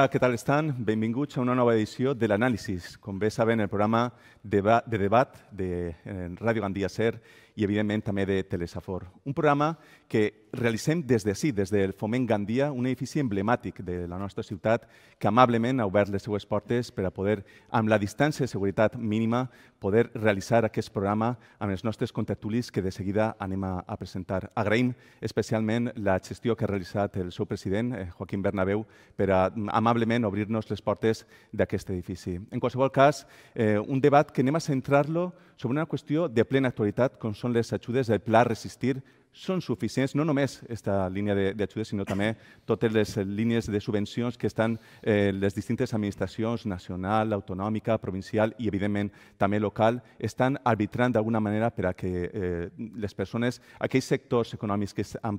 Hola, què tal estan? Benvinguts a una nova edició de l'Anàlisis. Com bé saben, el programa de, de debat de Ràdio Gandia Ser i, evidentment, també de Telesafor. Un programa que realitzem des de des del Foment Gandia, un edifici emblemàtic de la nostra ciutat que amablement ha obert les seues portes per a poder, amb la distància de seguretat mínima, poder realitzar aquest programa amb els nostres contactulis que de seguida anem a, a presentar. Agraïm especialment la gestió que ha realitzat el seu president, eh, Joaquim Bernabéu, per a amablement obrir-nos les portes d'aquest edifici. En qualsevol cas, eh, un debat que anem a centrar-lo sobre una qüestió de plena actualitat, com són les ajudes del Pla Resistir, són suficients, no només aquesta línia d'ajudes, sinó també totes les línies de subvencions que estan eh, les distintes administracions, nacional, autonòmica, provincial i, evidentment, també local, estan arbitrant d'alguna manera per a que eh, les persones, aquells sectors econòmics que han,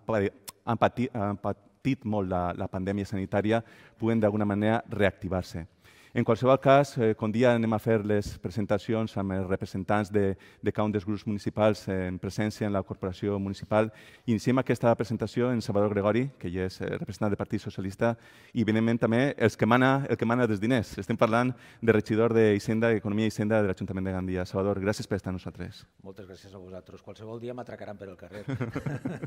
han, patit, han patit molt la, la pandèmia sanitària, puguen d'alguna manera reactivar-se. En qualsevol cas, eh, com dia anem a fer les presentacions amb els representants de, de cada un dels grups municipals en presència en la corporació municipal. Iniciem aquesta presentació en Salvador Gregori, que ja és eh, representant del Partit Socialista, i evidentment també els que mana, el que mana dels diners. Estem parlant de regidor d'Hisenda, Economia i Hisenda de l'Ajuntament de Gandia. Salvador, gràcies per estar nosaltres. Moltes gràcies a vosaltres. Qualsevol dia m'atracaran per el carrer.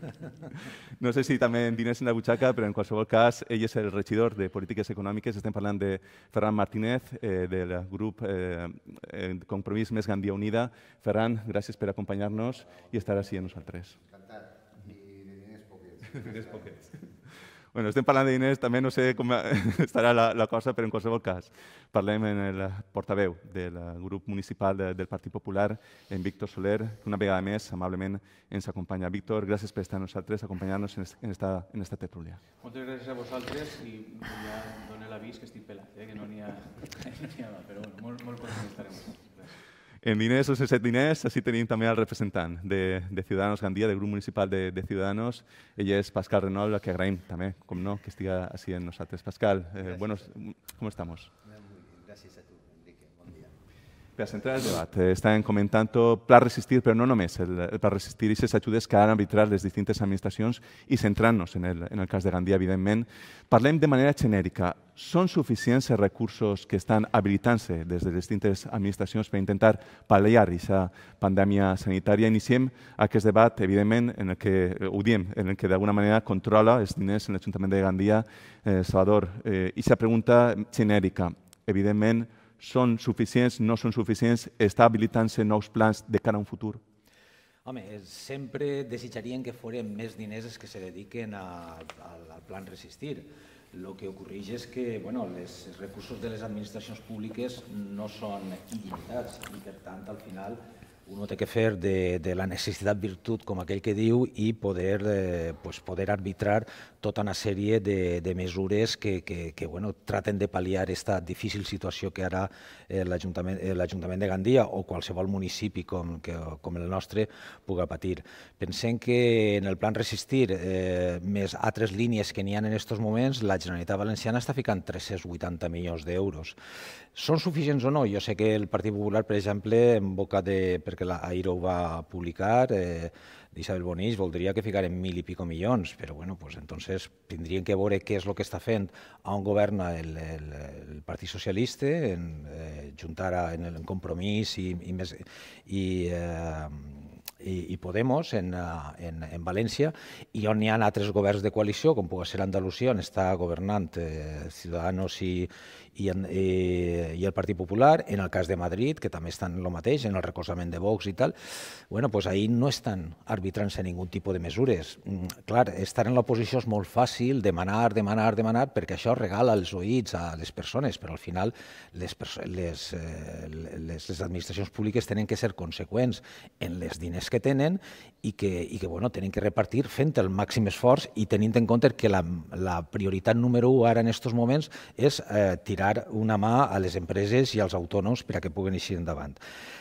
no sé si també en diners en la butxaca, però en qualsevol cas, ell és el regidor de Polítiques Econòmiques. Estem parlant de Ferran Martí Martínez, eh, del grup eh, eh Compromís Més Gandia Unida. Ferran, gràcies per acompanyar-nos i estar així a nosaltres. Encantat. I de diners poquets. diners poquets. Bueno, estem parlant de diners, també no sé com estarà la, la cosa, però en qualsevol cas, parlem en el portaveu del grup municipal de, del Partit Popular, en Víctor Soler, que una vegada més, amablement, ens acompanya. Víctor, gràcies per estar amb nosaltres, acompanyar-nos en, en, esta, en esta tertúlia. Moltes gràcies a vosaltres i ja dono l'avís que estic pelat, eh? que no n'hi ha, no ha, però bueno, molt, molt content estarem. Gràcies. En diners, o sense diners, així tenim també el representant de, de Ciudadanos Gandia, del grup municipal de, de Ciudadanos. Ella és Pascal Renol, que agraïm també, com no, que estiga així en nosaltres. Pascal, eh, buenos, com estamos? per centrar el debat, estàvem comentant Pla Resistir, però no només el, el Pla Resistir i les ajudes que han arbitrat les distintes administracions i centrant-nos en, el, en el cas de Gandia, evidentment. Parlem de manera genèrica. Són suficients els recursos que estan habilitant-se des de les distintes administracions per intentar pal·liar aquesta pandèmia sanitària? Iniciem aquest debat, evidentment, en el que, ho eh, diem, en el que d'alguna manera controla els diners en l'Ajuntament de Gandia, eh, Salvador. Eh, I aquesta pregunta genèrica, evidentment, són suficients, no són suficients, està habilitant-se nous plans de cara a un futur? Home, eh, sempre desitjarien que foren més diners els que se dediquen a, a, al plan resistir. El que ocorreix és que bueno, els recursos de les administracions públiques no són il·limitats i, per tant, al final un ha que fer de, de la necessitat virtut, com aquell que diu, i poder, eh, pues poder arbitrar tota una sèrie de, de mesures que, que, que bueno, traten de pal·liar aquesta difícil situació que ara eh, eh, l'Ajuntament de Gandia o qualsevol municipi com, que, com el nostre puga patir. Pensem que en el plan Resistir, eh, més altres línies que n'hi ha en aquests moments, la Generalitat Valenciana està ficant 380 milions d'euros. Són suficients o no? Jo sé que el Partit Popular, per exemple, en boca de... perquè la, ho va publicar, eh, d'Isabel Bonells voldria que ficaren mil i pico milions, però bueno, pues, entonces tindrien que veure què és el que està fent a on governa el, el, el Partit Socialista, en, eh, juntar a, en el en compromís i, i, més, i eh, i, i Podemos en, eh, en, en València i on hi ha altres governs de coalició, com pugui ser Andalusia, on està governant eh, Ciudadanos i, i, en, i, i el Partit Popular, en el cas de Madrid, que també estan el mateix, en el recolzament de Vox i tal, bueno, pues ahir no estan arbitrant-se ningun tipus de mesures. Mm, clar, estar en l'oposició és molt fàcil, demanar, demanar, demanar, perquè això regala els oïts a les persones, però al final les, les, eh, les, les administracions públiques tenen que ser conseqüents en les diners que tenen i que, i que bueno, tenen que repartir fent el màxim esforç i tenint en compte que la, la prioritat número 1 ara en aquests moments és eh, tirar una mà a les empreses i als autònoms per a que puguen eixir endavant.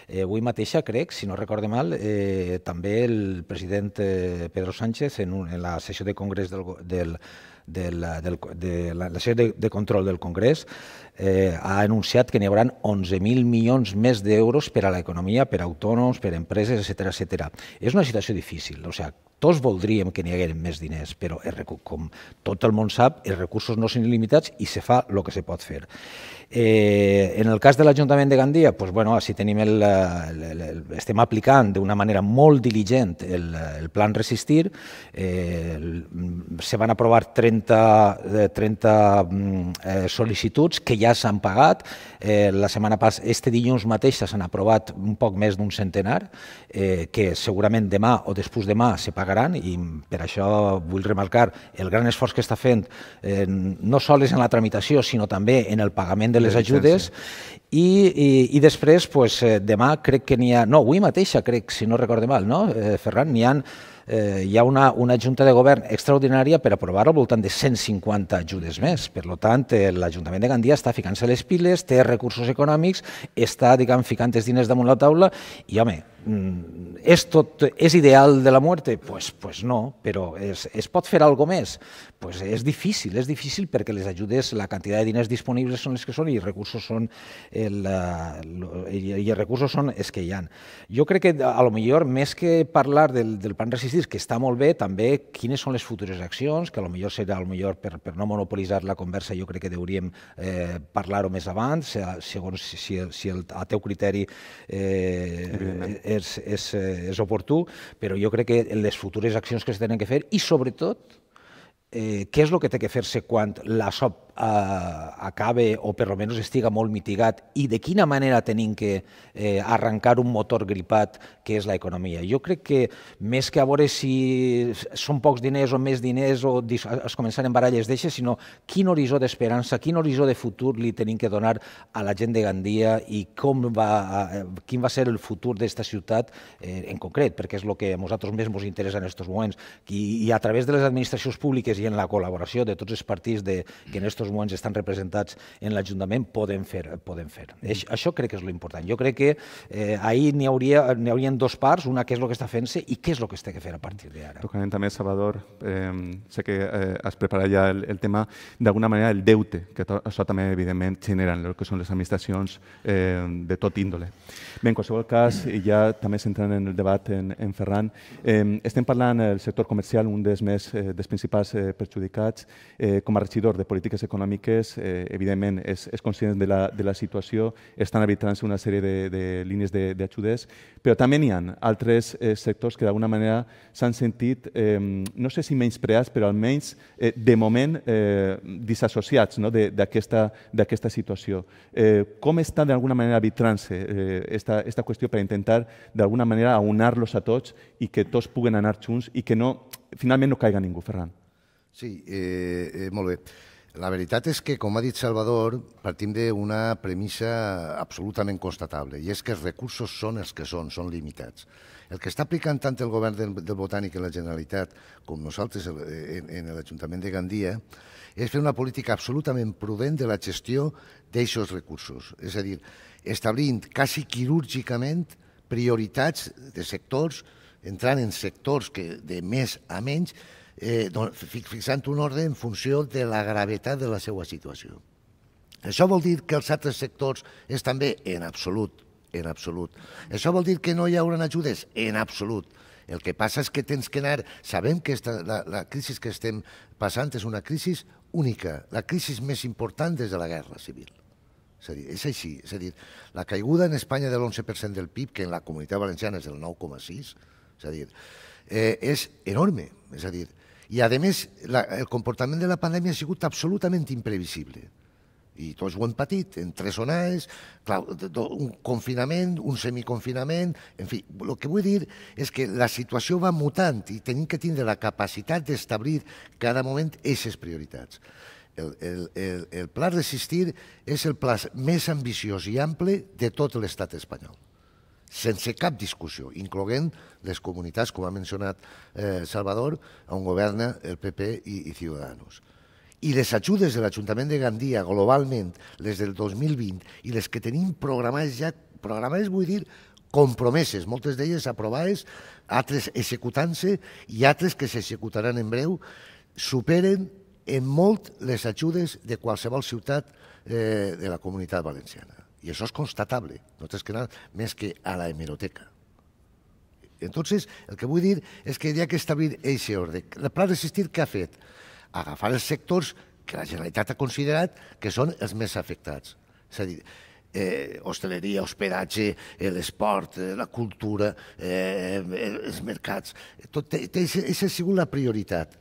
Eh, avui mateixa, crec, si no recorde mal, eh, també el president eh, Pedro Sánchez en, un, en la sessió de congrés del, del de la, del, de la, la sèrie de, de control del Congrés eh, ha anunciat que n'hi haurà 11.000 milions més d'euros per a l'economia, per a autònoms, per a empreses, etc etc. És una situació difícil, o sigui, tots voldríem que n'hi hagueren més diners, però com tot el món sap, els recursos no són il·limitats i se fa el que se pot fer. Eh, en el cas de l'Ajuntament de Gandia, pues, bueno, així tenim eh, el, el, el, estem aplicant d'una manera molt diligent el, el plan Resistir. Eh, el, mm, se van aprovar 30, 30 eh, mm, eh, sol·licituds que ja s'han pagat. Eh, la setmana pas, este dilluns mateix s'han aprovat un poc més d'un centenar, eh, que segurament demà o després demà se pagaran i per això vull remarcar el gran esforç que està fent eh, no sols en la tramitació, sinó també en el pagament de les ajudes i, i, i després, pues, eh, demà crec que n'hi ha... No, avui mateixa, crec, si no recorde mal, no, eh, Ferran? N'hi ha eh, hi ha una, una junta de govern extraordinària per aprovar al voltant de 150 ajudes més. Per tant, eh, l'Ajuntament de Gandia està ficant-se les piles, té recursos econòmics, està, diguem, ficant els diners damunt la taula i, home, és, mm, tot, és ideal de la mort? Pues, pues no, però es, es pot fer alguna més? Pues és difícil, és difícil perquè les ajudes, la quantitat de diners disponibles són les que són i els recursos són, el, i, i els recursos són els que hi ha. Jo crec que a lo millor més que parlar del, del plan resistir, que està molt bé, també quines són les futures accions, que a lo millor serà a lo millor per, per no monopolitzar la conversa, jo crec que hauríem eh, parlar-ho més abans, segons si, si si el, a teu criteri eh, és, és, eh, és oportú, però jo crec que les futures accions que es tenen que fer i, sobretot, eh, què és el que té que fer-se quan la SOP eh, acabe o per almenys estiga molt mitigat i de quina manera tenim que eh, arrencar un motor gripat que és l'economia. Jo crec que més que a veure si són pocs diners o més diners o es començaren baralles d'eixes, sinó quin horitzó d'esperança, quin horitzó de futur li tenim que donar a la gent de Gandia i com va, eh, quin va ser el futur d'esta ciutat eh, en concret, perquè és el que a nosaltres més ens interessa en aquests moments. I, I a través de les administracions públiques i en la col·laboració de tots els partits de, que en aquests aquests moments estan representats en l'Ajuntament poden fer. Poden fer. Això crec que és l'important. Jo crec que eh, ahir n'hi hauria, haurien dos parts, una que és el que està fent-se i què és el que s'ha de fer a partir d'ara. Tocament també, Salvador, eh, sé que eh, has preparat ja el, el tema d'alguna manera el deute, que to, això també evidentment generen el que són les administracions eh, de tot índole. Bé, en qualsevol cas, i ja també s'entren en el debat en, en Ferran, eh, estem parlant del sector comercial, un dels més eh, dels principals eh, perjudicats. Eh, com a regidor de polítiques econòmiques econòmiques, eh, evidentment, és, és conscient de la, de la situació, estan arbitrant-se una sèrie de, de línies d'ajudes, però també n'hi ha altres eh, sectors que d'alguna manera s'han sentit, eh, no sé si preats, però almenys eh, de moment eh, disassociats no? d'aquesta situació. Eh, com està d'alguna manera arbitrant-se eh, esta, esta qüestió per intentar d'alguna manera aunar-los a tots i que tots puguen anar junts i que no, finalment no caiga ningú, Ferran? Sí, eh, eh, molt bé. La veritat és que, com ha dit Salvador, partim d'una premissa absolutament constatable, i és que els recursos són els que són, són limitats. El que està aplicant tant el govern del, del Botànic i la Generalitat com nosaltres en, en l'Ajuntament de Gandia és fer una política absolutament prudent de la gestió d'aixos recursos. És a dir, establint quasi quirúrgicament prioritats de sectors, entrant en sectors que de més a menys eh, fixant un ordre en funció de la gravetat de la seva situació. Això vol dir que els altres sectors és també en absolut, en absolut. Això vol dir que no hi hauran ajudes en absolut. El que passa és que tens que anar... Sabem que esta, la, la crisi que estem passant és una crisi única, la crisi més important des de la guerra civil. És a dir, és així. És a dir, la caiguda en Espanya de l'11% del PIB, que en la comunitat valenciana és del 9,6, és a dir, eh, és enorme. És a dir, i, a més, la, el comportament de la pandèmia ha sigut absolutament imprevisible. I tots ho hem patit, en tres onades, clar, un confinament, un semiconfinament... En fi, el que vull dir és que la situació va mutant i tenim que tindre la capacitat d'establir cada moment aquestes prioritats. El, el, el, el pla Resistir és el pla més ambiciós i ample de tot l'estat espanyol, sense cap discussió, incloent les comunitats, com ha mencionat eh, Salvador, on governa el PP i, i Ciudadanos. I les ajudes de l'Ajuntament de Gandia, globalment, les del 2020 i les que tenim programades ja, programades vull dir compromeses, moltes d'elles aprovades, altres executant-se i altres que s'executaran en breu, superen en molt les ajudes de qualsevol ciutat eh, de la comunitat valenciana. I això és constatable, no tens que anar més que a la hemeroteca. Entonces, el que vull dir és que hi ha que establir aquest ordre. El pla existir què ha fet? Agafar els sectors que la Generalitat ha considerat que són els més afectats. És a dir, eh, hostaleria, hospedatge, eh, l'esport, eh, la cultura, eh, eh, els mercats... Tot, aquesta ha sigut la prioritat.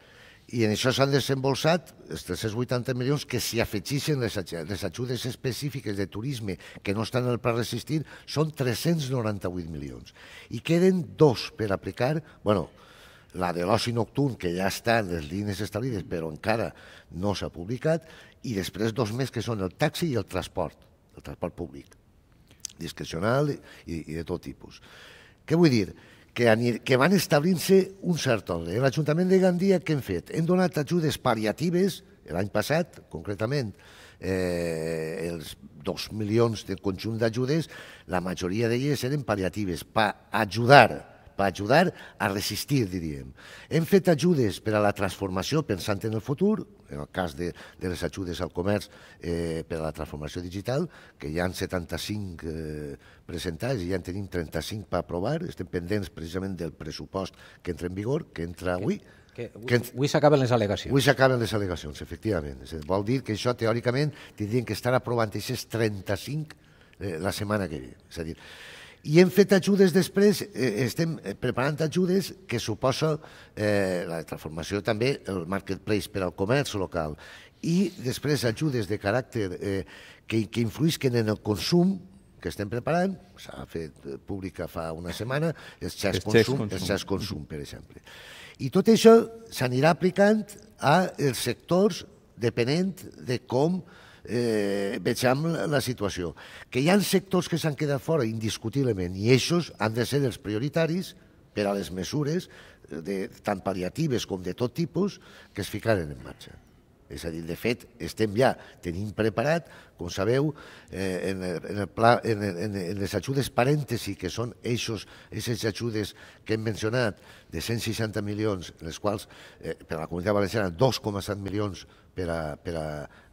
I en això s'han desembolsat els 380 milions que s'hi afegeixen les, les ajudes específiques de turisme que no estan en el pla resistir, són 398 milions. I queden dos per aplicar, bueno, la de l'oci nocturn, que ja està en les línies establides, però encara no s'ha publicat, i després dos més que són el taxi i el transport, el transport públic, discrecional i, i de tot tipus. Què vull dir? que, que van establint-se un cert ordre. L'Ajuntament de Gandia què hem fet? Hem donat ajudes pariatives, l'any passat, concretament, eh, els dos milions de conjunt d'ajudes, la majoria d'elles eren pariatives, per ajudar per ajudar a resistir, diríem. Hem fet ajudes per a la transformació pensant en el futur, en el cas de, de les ajudes al comerç eh, per a la transformació digital, que hi han 75 eh, presentats i ja en tenim 35 per aprovar, estem pendents precisament del pressupost que entra en vigor, que entra avui, que avui, avui s'acaben les al·legacions. Avui s'acaben les al·legacions, efectivament. Vol dir que això, teòricament, tindrien que estar aprovant aquestes 35 eh, la setmana que ve. És a dir, i hem fet ajudes després, eh, estem eh, preparant ajudes que suposa eh, la transformació també, el marketplace per al comerç local, i després ajudes de caràcter eh, que, que influïsquen en el consum que estem preparant, s'ha fet eh, pública fa una setmana, el xas consum, consum. El consum, per exemple. I tot això s'anirà aplicant als sectors depenent de com eh, eh, vegem la situació. Que hi ha sectors que s'han quedat fora, indiscutiblement, i aquests han de ser els prioritaris per a les mesures, eh, de, tant pal·liatives com de tot tipus, que es ficaren en marxa. És a dir, de fet, estem ja, tenim preparat, com sabeu, eh, en, el, en, el pla, en, en, en les ajudes parèntesi, que són eixos, aquestes ajudes que hem mencionat, de 160 milions, les quals, eh, per a la Comunitat Valenciana, 2,7 milions per a, per a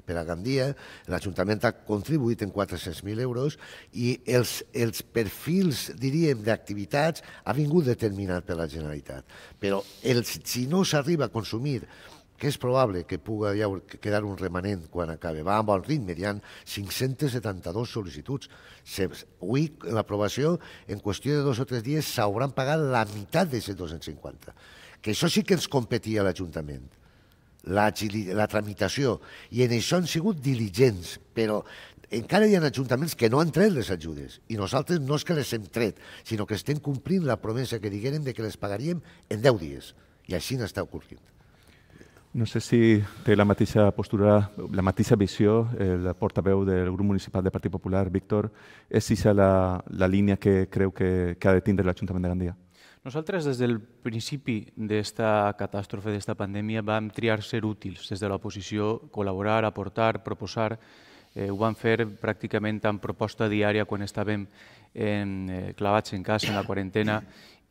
per a Gandia, l'Ajuntament ha contribuït en 400.000 euros i els, els perfils, diríem, d'activitats ha vingut determinat per la Generalitat. Però els, si no s'arriba a consumir que és probable que pugui ja, quedar un remanent quan acabe. Va amb bon ritme, hi ha 572 sol·licituds. Avui, l'aprovació, en qüestió de dos o tres dies, s'hauran pagat la meitat de 250. Que això sí que ens competia l'Ajuntament la, la tramitació, i en això han sigut diligents, però encara hi ha ajuntaments que no han tret les ajudes i nosaltres no és que les hem tret, sinó que estem complint la promesa que diguérem de que les pagaríem en 10 dies i així n'està ocorrent. No sé si té la mateixa postura, la mateixa visió, el portaveu del grup municipal del Partit Popular, Víctor. És aquesta la, la línia que creu que, que ha de tindre l'Ajuntament de Gandia? Nosaltres, des del principi d'esta catàstrofe, d'esta pandèmia, vam triar ser útils des de l'oposició, col·laborar, aportar, proposar. Eh, ho vam fer pràcticament amb proposta diària quan estàvem en, eh, clavats en casa, en la quarantena.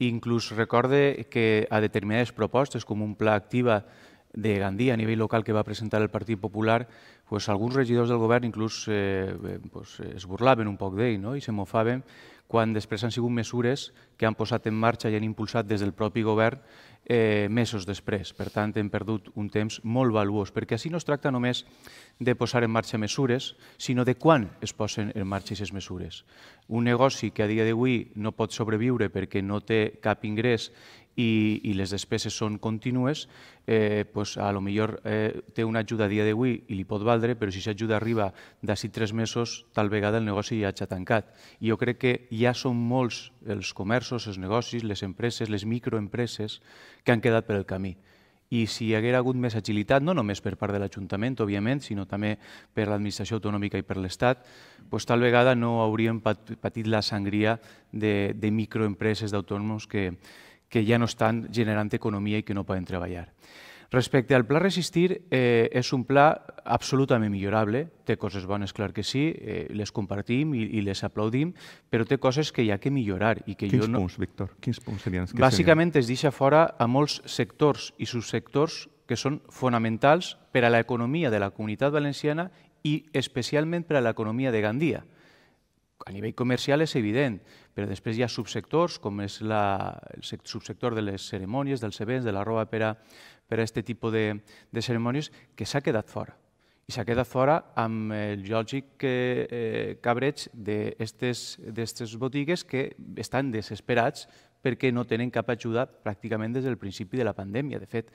inclús recorde que a determinades propostes, com un pla activa de Gandia a nivell local que va presentar el Partit Popular, pues, alguns regidors del govern inclús eh, eh pues, es burlaven un poc d'ell no? i se mofaven quan després han sigut mesures que han posat en marxa i han impulsat des del propi govern eh, mesos després. Per tant, hem perdut un temps molt valuós, perquè així no es tracta només de posar en marxa mesures, sinó de quan es posen en marxa aquestes mesures. Un negoci que a dia d'avui no pot sobreviure perquè no té cap ingrés i, i les despeses són contínues, eh, pues, a lo millor eh, té una ajuda a dia d'avui i li pot valdre, però si s'ajuda arriba d'ací tres mesos, tal vegada el negoci ja ha tancat. I jo crec que ja són molts els comerços, els negocis, les empreses, les microempreses que han quedat per el camí i si hi haguera hagut més agilitat, no només per part de l'Ajuntament, òbviament, sinó també per l'administració autonòmica i per l'Estat, doncs tal vegada no hauríem patit la sangria de, de microempreses d'autònoms que, que ja no estan generant economia i que no poden treballar. Respecte al pla Resistir, eh, és un pla absolutament millorable, té coses bones, clar que sí, eh, les compartim i, i les aplaudim, però té coses que hi ha que millorar. I que Quins jo no... punts, Víctor? Quins punts serien? Que Bàsicament serien? es deixa fora a molts sectors i subsectors que són fonamentals per a l'economia de la comunitat valenciana i especialment per a l'economia de Gandia. A nivell comercial és evident, però després hi ha subsectors, com és la, el subsector de les cerimònies, dels events, de la roba per a, per a aquest tipus de, de cerimònies, que s'ha quedat fora. I s'ha quedat fora amb el lògic eh, eh, cabreig d'aquestes botigues que estan desesperats perquè no tenen cap ajuda pràcticament des del principi de la pandèmia. De fet,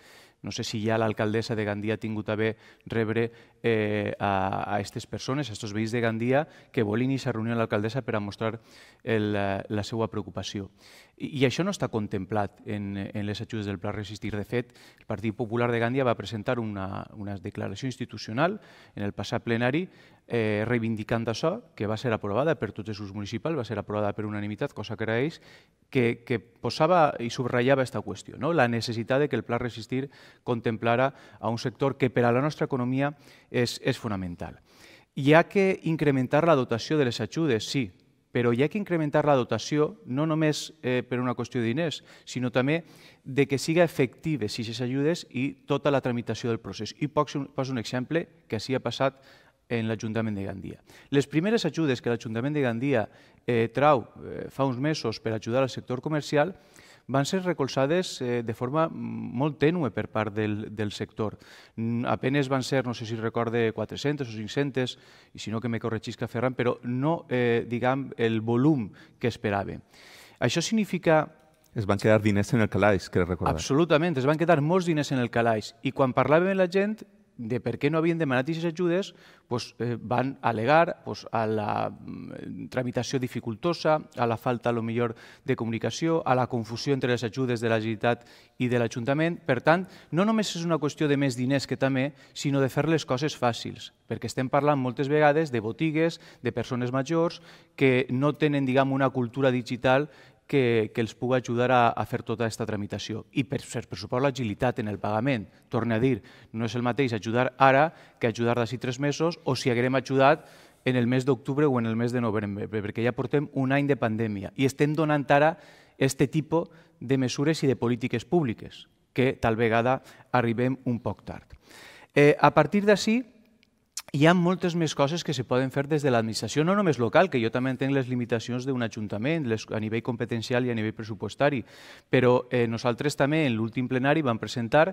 no sé si ja l'alcaldessa de Gandia ha tingut a bé rebre eh, a aquestes persones, a aquests veïns de Gandia, que volen i reunió amb l'alcaldessa per a mostrar el, eh, la seva preocupació. I, I, això no està contemplat en, en les ajudes del Pla Resistir. De fet, el Partit Popular de Gandia va presentar una, una declaració institucional en el passat plenari eh, reivindicant això, que va ser aprovada per tots els grups municipals, va ser aprovada per unanimitat, cosa que era ells, que, que posava i subratllava aquesta qüestió, no? la necessitat de que el Pla Resistir contemplara a un sector que per a la nostra economia és, és fonamental. Hi ha que incrementar la dotació de les ajudes, sí, però hi ha que incrementar la dotació no només eh, per una qüestió de diners, sinó també de que siga efectiva si les ajudes i tota la tramitació del procés. I poso, un exemple que així ha passat en l'Ajuntament de Gandia. Les primeres ajudes que l'Ajuntament de Gandia eh, trau eh, fa uns mesos per ajudar al sector comercial van ser recolzades eh, de forma molt tènue per part del, del sector. Mm, apenes van ser, no sé si recorde, 400 o 500, i si no que me corregisca Ferran, però no, eh, diguem, el volum que esperava. Això significa es van quedar diners en el calaix, crec recordar. Absolutament, es van quedar molts diners en el calaix. I quan parlàvem amb la gent, de per què no havien demanat aquestes ajudes, doncs, eh, van alegar doncs, a la mm, tramitació dificultosa, a la falta, a lo millor, de comunicació, a la confusió entre les ajudes de la Generalitat i de l'Ajuntament. Per tant, no només és una qüestió de més diners que també, sinó de fer les coses fàcils, perquè estem parlant moltes vegades de botigues, de persones majors, que no tenen, diguem, una cultura digital que, que els puga ajudar a, a fer tota aquesta tramitació. I per, per pressupost l'agilitat en el pagament. torna a dir, no és el mateix ajudar ara que ajudar d'ací tres mesos o si haguem ajudat en el mes d'octubre o en el mes de novembre, perquè ja portem un any de pandèmia i estem donant ara aquest tipus de mesures i de polítiques públiques, que tal vegada arribem un poc tard. Eh, a partir d'ací, hi ha moltes més coses que se poden fer des de l'administració, no només local, que jo també entenc les limitacions d'un ajuntament a nivell competencial i a nivell pressupostari, però eh, nosaltres també en l'últim plenari vam presentar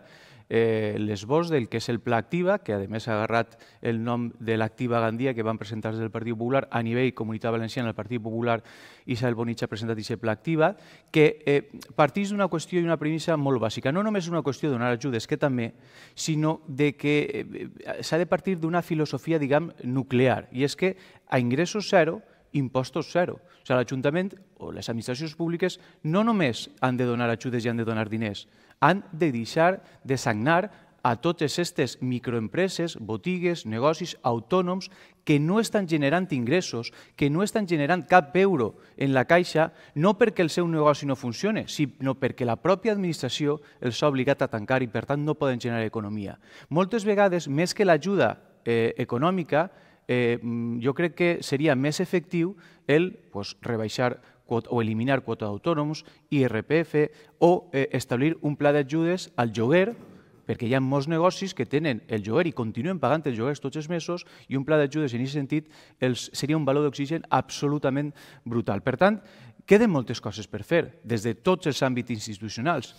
eh, l'esbós del que és el Pla Activa, que a més ha agarrat el nom de l'Activa Gandia que van presentar des del Partit Popular a nivell Comunitat Valenciana, el Partit Popular Isabel Bonitx ha presentat aquest Pla Activa, que eh, partís d'una qüestió i una premissa molt bàsica, no només una qüestió de donar ajudes, que també, sinó de que eh, eh s'ha de partir d'una filosofia filosofia, diguem, nuclear, i és que a ingressos zero, impostos zero. O sigui, l'Ajuntament o les administracions públiques no només han de donar ajudes i han de donar diners, han de deixar de sagnar a totes aquestes microempreses, botigues, negocis autònoms que no estan generant ingressos, que no estan generant cap euro en la caixa, no perquè el seu negoci no funcione, sinó perquè la pròpia administració els ha obligat a tancar i, per tant, no poden generar economia. Moltes vegades, més que l'ajuda eh, econòmica, eh, jo mm, crec que seria més efectiu el pues, rebaixar o eliminar quota d'autònoms, IRPF, o eh, establir un pla d'ajudes al lloguer, perquè hi ha molts negocis que tenen el lloguer i continuen pagant els lloguers tots els mesos i un pla d'ajudes en aquest sentit els, seria un valor d'oxigen absolutament brutal. Per tant, queden moltes coses per fer des de tots els àmbits institucionals.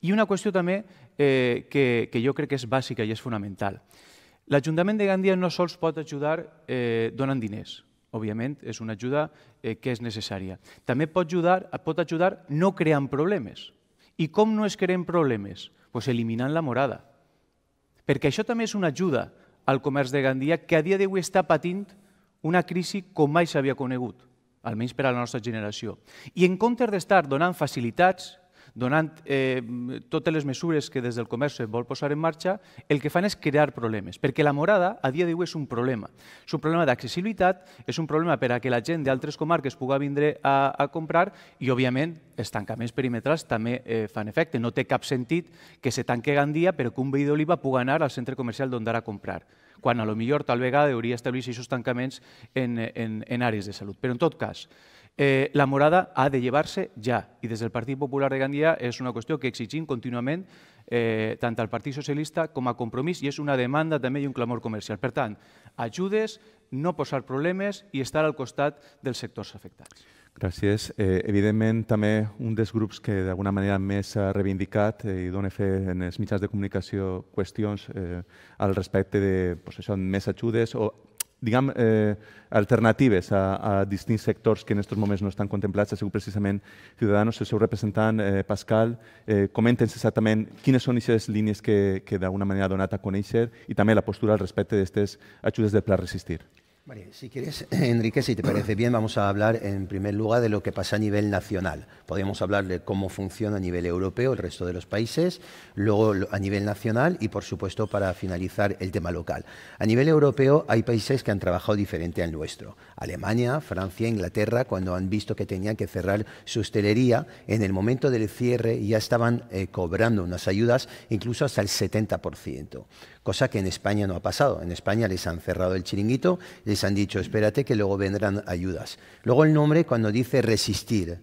I una qüestió també eh, que, que jo crec que és bàsica i és fonamental. L'Ajuntament de Gandia no sols pot ajudar eh, donant diners, òbviament, és una ajuda eh, que és necessària. També pot ajudar, pot ajudar no creant problemes. I com no es creen problemes? Pues eliminant la morada. Perquè això també és una ajuda al comerç de Gandia que a dia d'avui està patint una crisi com mai s'havia conegut, almenys per a la nostra generació. I en comptes d'estar donant facilitats donant eh, totes les mesures que des del comerç es vol posar en marxa, el que fan és crear problemes, perquè la morada a dia d'avui és un problema. És un problema d'accessibilitat, és un problema per a que la gent d'altres comarques pugui vindre a, a comprar i, òbviament, els tancaments perimetrals també eh, fan efecte. No té cap sentit que se tanque Gandia però que un veí d'oliva pugui anar al centre comercial d'on d'ara a comprar quan a lo millor tal vegada hauria d'establir aquests tancaments en, en, en àrees de salut. Però en tot cas, Eh, la morada ha de llevar-se ja, i des del Partit Popular de Gandia és una qüestió que exigim contínuament eh, tant al Partit Socialista com a Compromís i és una demanda també i un clamor comercial. Per tant, ajudes, no posar problemes i estar al costat dels sectors afectats. Gràcies. Eh, evidentment, també un dels grups que d'alguna manera més ha reivindicat eh, i dona fe en els mitjans de comunicació qüestions eh, al respecte de pues, això, més ajudes o diguem, eh, alternatives a, a distints sectors que en aquests moments no estan contemplats. Ha sigut precisament Ciudadanos, el seu representant, eh, Pascal. Eh, comenten exactament quines són aquestes línies que, que d'alguna manera ha donat a conèixer i també la postura al respecte d'aquestes ajudes del Pla Resistir. si quieres, Enrique, si te parece bien, vamos a hablar en primer lugar de lo que pasa a nivel nacional. Podemos hablar de cómo funciona a nivel europeo el resto de los países, luego a nivel nacional y, por supuesto, para finalizar, el tema local. A nivel europeo hay países que han trabajado diferente al nuestro. Alemania, Francia, Inglaterra, cuando han visto que tenían que cerrar su hostelería, en el momento del cierre ya estaban eh, cobrando unas ayudas incluso hasta el 70% cosa que en España no ha pasado. En España les han cerrado el chiringuito, les han dicho, espérate que luego vendrán ayudas. Luego el nombre cuando dice resistir,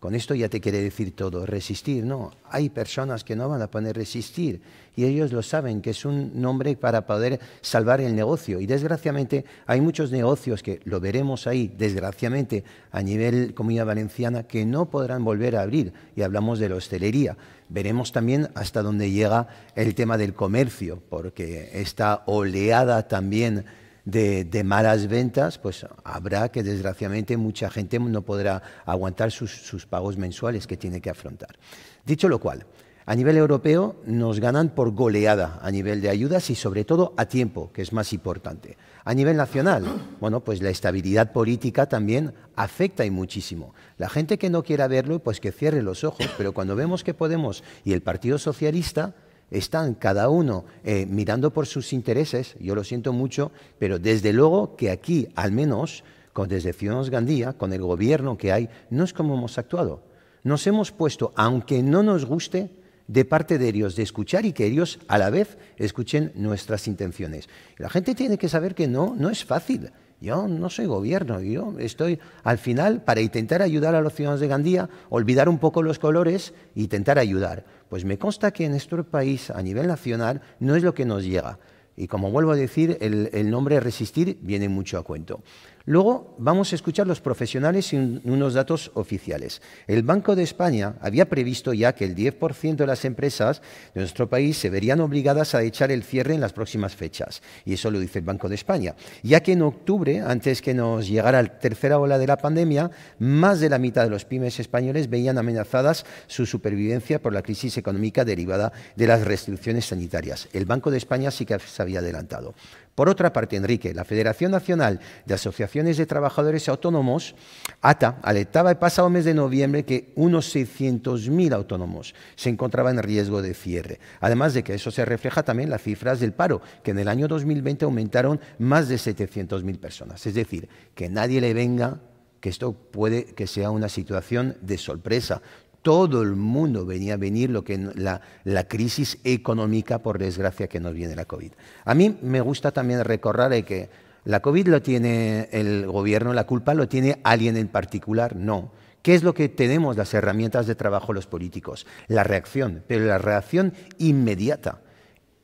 con esto ya te quiere decir todo, resistir, no, hay personas que no van a poner resistir y ellos lo saben, que es un nombre para poder salvar el negocio. Y desgraciadamente hay muchos negocios que lo veremos ahí, desgraciadamente, a nivel comunidad valenciana, que no podrán volver a abrir, y hablamos de la hostelería. Veremos también hasta dónde llega el tema del comercio, porque esta oleada también de, malas ventas, pues habrá que desgraciadamente mucha gente no podrá aguantar sus pagos mensuales que tiene que afrontar. Dicho lo cual, a nivel europeo nos ganan por goleada a nivel de ayudas y sobre todo a tiempo, que es más importante. A nivel nacional, bueno, pues la estabilidad política también afecta y muchísimo. La gente que no quiera verlo, pues que cierre los ojos, pero cuando vemos que Podemos y el Partido Socialista están cada uno eh, mirando por sus intereses, yo lo siento mucho, pero desde luego que aquí, al menos, con, desde Ciudadanos Gandía, con el gobierno que hay, no es como hemos actuado. Nos hemos puesto, aunque no nos guste, de parte de ellos, de escuchar y que ellos a la vez escuchen nuestras intenciones. La gente tiene que saber que no, no es fácil. Yo no soy gobierno, yo estoy al final para intentar ayudar a los ciudadanos de Gandía, olvidar un poco los colores y intentar ayudar. Pues me consta que en nuestro país, a nivel nacional, no es lo que nos llega. Y como vuelvo a decir, el nombre resistir viene mucho a cuento. Luego vamos a escuchar los profesionales y unos datos oficiales. El Banco de España había previsto ya que el 10% de las empresas de nuestro país se verían obligadas a echar el cierre en las próximas fechas. Y eso lo dice el Banco de España. Ya que en octubre, antes que nos llegara la tercera ola de la pandemia, más de la mitad de los pymes españoles veían amenazadas su supervivencia por la crisis económica derivada de las restricciones sanitarias. El Banco de España sí que se había adelantado. Por otra parte, Enrique, la Federación Nacional de Asociaciones de Trabajadores Autónomos, ATA, alertaba el pasado mes de noviembre que unos 600.000 autónomos se encontraban en riesgo de cierre. Además de que eso se refleja también en las cifras del paro, que en el año 2020 aumentaron más de 700.000 personas. Es decir, que nadie le venga que esto puede que sea una situación de sorpresa, todo el mundo venía a venir lo que la, la, crisis económica, por desgracia, que nos viene la COVID. A mí me gusta también recordar que la COVID lo tiene el gobierno, la culpa lo tiene alguien en particular, no. ¿Qué es lo que tenemos las herramientas de trabajo los políticos? La reacción, pero la reacción inmediata.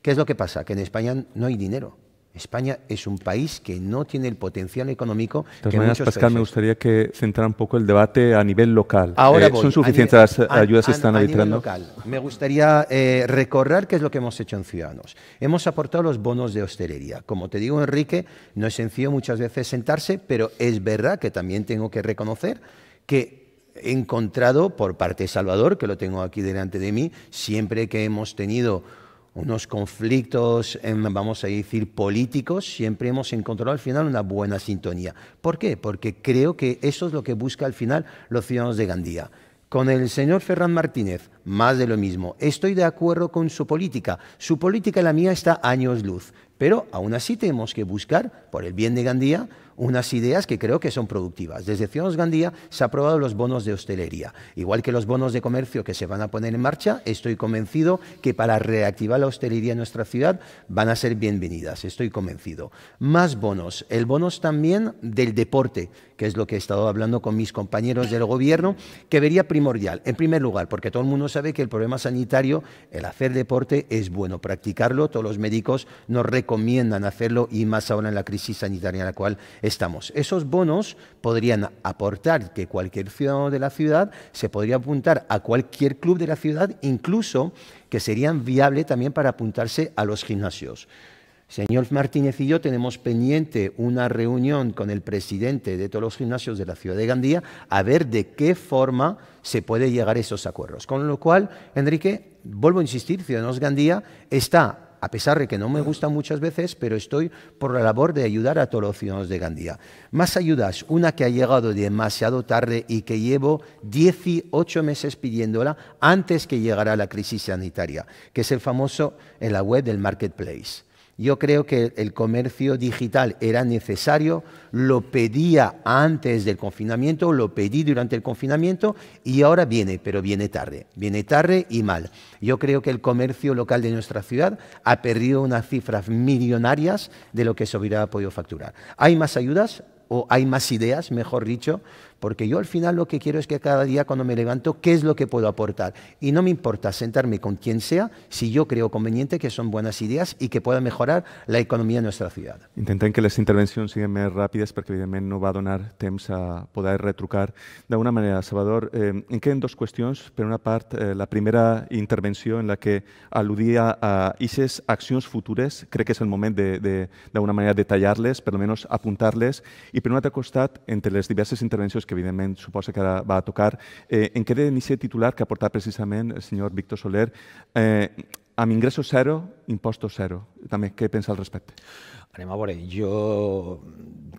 ¿Qué es lo que pasa? Que en España no hay dinero. España es un país que no tiene el potencial económico. De todas Pascal, me gustaría que centrara un poco el debate a nivel local. Ahora eh, ¿Son suficientes las ayudas que están arbitrando? Me gustaría eh, recorrer qué es lo que hemos hecho en Ciudadanos. Hemos aportado los bonos de hostelería. Como te digo, Enrique, no es sencillo muchas veces sentarse, pero es verdad que también tengo que reconocer que he encontrado por parte de Salvador, que lo tengo aquí delante de mí, siempre que hemos tenido unos conflictos, em, vamos a decir, políticos, siempre hemos encontrado al final una buena sintonía. ¿Por qué? Porque creo que eso es lo que busca al final los ciudadanos de Gandía. Con el señor Ferran Martínez, más de lo mismo. Estoy de acuerdo con su política. Su política y la mía está años luz. Pero aún así tenemos que buscar, por el bien de Gandía, unas ideas que creo que son productivas. Desde Cionos Gandía se han aprobado los bonos de hostelería. Igual que los bonos de comercio que se van a poner en marcha, estoy convencido que para reactivar la hostelería en nuestra ciudad van a ser bienvenidas, estoy convencido. Más bonos, el bonos también del deporte, que es lo que he estado hablando con mis compañeros del gobierno, que vería primordial. En primer lugar, porque todo el mundo sabe que el problema sanitario, el hacer deporte es bueno, practicarlo, todos los médicos nos recomiendan hacerlo y más ahora en la crisis sanitaria en la cual estamos. Esos bonos podrían aportar que cualquier ciudadano de la ciudad se podría apuntar a cualquier club de la ciudad, incluso que serían viable también para apuntarse a los gimnasios. Señor Martínez y yo tenemos pendiente una reunión con el presidente de todos los gimnasios de la ciudad de Gandía a ver de qué forma se puede llegar a esos acuerdos. Con lo cual, Enrique, vuelvo a insistir, Ciudadanos Gandía está a pesar de que no me gusta muchas veces, pero estoy por la labor de ayudar a todos los ciudadanos de Gandía. Más ayudas, una que ha llegado demasiado tarde y que llevo 18 meses pidiéndola antes que llegara la crisis sanitaria, que es el famoso en la web del marketplace. Yo creo que el comercio digital era necesario, lo pedía antes del confinamiento, lo pedí durante el confinamiento y ahora viene, pero viene tarde, viene tarde y mal. Yo creo que el comercio local de nuestra ciudad ha perdido unas cifras millonarias de lo que se hubiera podido facturar. ¿Hay más ayudas? o hay más ideas, mejor dicho, porque yo al final lo que quiero es que cada día cuando me levanto, ¿qué es lo que puedo aportar? Y no me importa sentarme con quien sea si yo creo conveniente que son buenas ideas y que pueda mejorar la economía de nuestra ciudad. Intenten que las intervenciones sigan más rápidas... ...porque evidentemente no va a donar temps a poder retrucar. de alguna manera, Salvador, eh, en dos cuestiones... ...por una parte eh, la primera intervención... en la que aludía a ises acciones futures, ...creo que es el momento de de... manera alguna manera detallarles, pero menos apuntarles y per una altre costat, entre las diversas intervenciones... que evidentment suposa que ara va a tocar, eh, en queda ni ser titular que ha portat precisament el senyor Víctor Soler, eh, amb ingressos zero, impostos zero. També, què pensa al respecte? Anem a veure, jo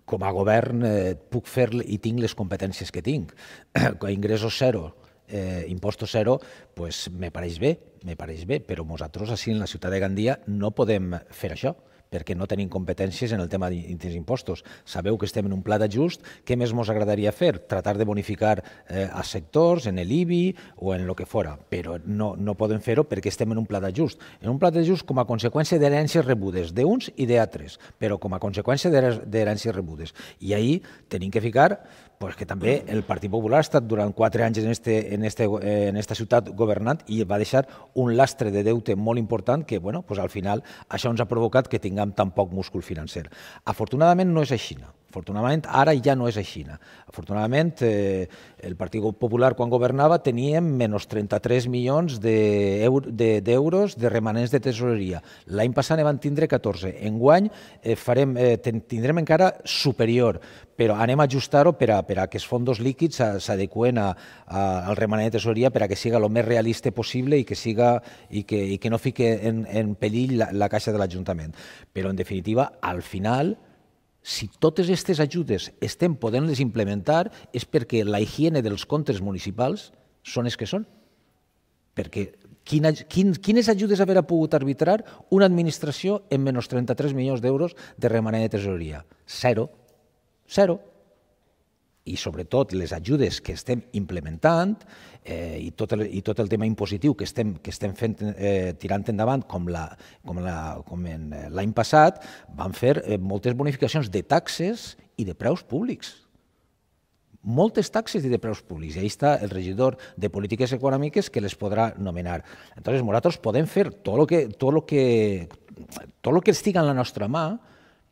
com a govern eh, puc fer i tinc les competències que tinc. Com A ingressos zero, eh, impostos zero, pues, me pareix bé, me pareix bé, però nosaltres, així en la ciutat de Gandia, no podem fer això perquè no tenim competències en el tema dels impostos. Sabeu que estem en un pla d'ajust. Què més ens agradaria fer? Tratar de bonificar eh, a sectors, en l'IBI o en el que fora, però no, no podem fer-ho perquè estem en un pla d'ajust. En un pla d'ajust com a conseqüència d'herències rebudes d'uns i d'altres, però com a conseqüència d'herències rebudes. I ahir tenim que ficar pues que també el Partit Popular ha estat durant quatre anys en, este, en, este, eh, en esta ciutat governant i va deixar un lastre de deute molt important que, bueno, pues al final això ens ha provocat que tinguem tan poc múscul financer. Afortunadament no és així. No? Afortunadament, ara ja no és així. Afortunadament, eh, el Partit Popular, quan governava, teníem menys 33 milions d'euros de, de, de remanents de tesoreria. L'any passat ne van tindre 14. Enguany eh, farem, eh, tindrem encara superior, però anem a ajustar-ho per, a, per a que els fons líquids s'adequen al remanent de tesoreria per a que siga el més realista possible i que, siga, i que, i que no fique en, en perill la, la caixa de l'Ajuntament. Però, en definitiva, al final, si totes aquestes ajudes estem podent-les implementar és perquè la higiene dels comptes municipals són els que són. Perquè quin, quines ajudes haurà pogut arbitrar una administració amb menys 33 milions d'euros de remanent de tesoreria? Zero. Zero i sobretot les ajudes que estem implementant eh, i, tot el, i tot el tema impositiu que estem, que estem fent, eh, tirant endavant com l'any la, com la, com eh, passat, van fer eh, moltes bonificacions de taxes i de preus públics moltes taxes i de preus públics. I ahí està el regidor de polítiques econòmiques que les podrà nomenar. Entonces, nosaltres podem fer tot el que, tot lo que, tot lo que estiga en la nostra mà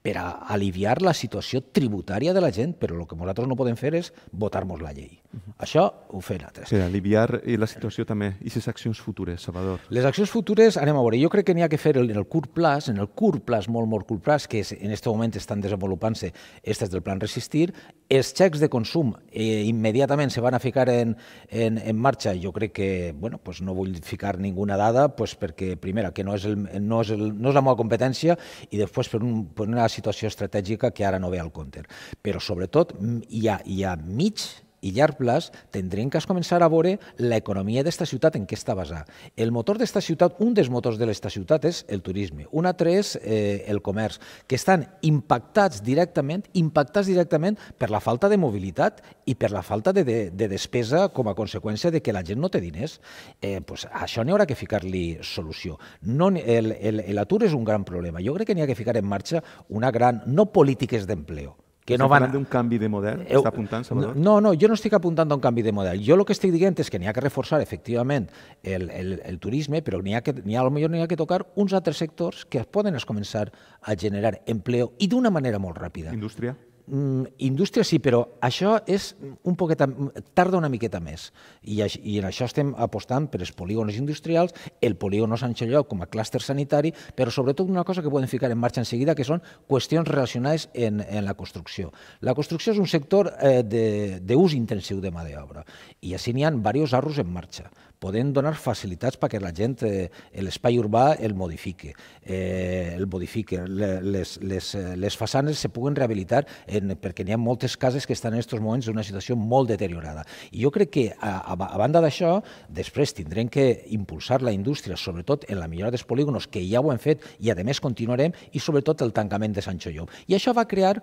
per a aliviar la situació tributària de la gent, però el que nosaltres no podem fer és votar-nos la llei. Uh mhm. -huh. Això ho fem altres. Per aliviar eh, la situació també. I les accions futures, Salvador? Les accions futures, anem a veure, jo crec que n'hi ha que fer en el curt plaç, en el curt plaç, molt, molt curt plaç, que és, en aquest moment estan desenvolupant-se aquestes del plan Resistir, els xecs de consum eh, immediatament se van a ficar en, en, en marxa, jo crec que, bueno, pues no vull ficar ninguna dada, pues perquè, primera, que no és, el, no és, el, no és la meva competència, i després per, un, per una situació estratègica que ara no ve al compte. Però, sobretot, hi ha, hi ha mig i llarg plaç tindrem que començar a veure l'economia d'esta ciutat en què està basada. El motor d'esta ciutat, un dels motors de l'esta ciutat és el turisme, un altre és eh, el comerç, que estan impactats directament impactats directament per la falta de mobilitat i per la falta de, de, de despesa com a conseqüència de que la gent no té diners. Eh, pues això n'hi haurà que ficar-li solució. No, L'atur és un gran problema. Jo crec que n'hi ha que ficar en marxa una gran, no polítiques d'empleo, que no van... d'un canvi de model? Eh, Està apuntant, Salvador? No, no, jo no estic apuntant a un canvi de model. Jo el que estic dient és que n'hi ha que reforçar, efectivament, el, el, el turisme, però n'hi ha, que, ha, potser n'hi ha que tocar uns altres sectors que poden es començar a generar empleo i d'una manera molt ràpida. Indústria? Mm, indústria sí, però això és un poquet... tarda una miqueta més. I, I en això estem apostant per els polígons industrials, el polígon Sancho Lloc com a clúster sanitari, però sobretot una cosa que podem ficar en marxa en seguida, que són qüestions relacionades en, en la construcció. La construcció és un sector eh, d'ús intensiu de mà d'obra i així n'hi ha diversos arros en marxa podem donar facilitats perquè la gent eh, l'espai urbà el modifique, eh, el modifique. Les, les, eh, les façanes se puguen rehabilitar en, perquè n'hi ha moltes cases que estan en aquests moments en una situació molt deteriorada. I jo crec que, a, a, a banda d'això, després tindrem que impulsar la indústria, sobretot en la millora dels polígonos, que ja ho hem fet i, a més, continuarem, i sobretot el tancament de Sancho Llop. I això va crear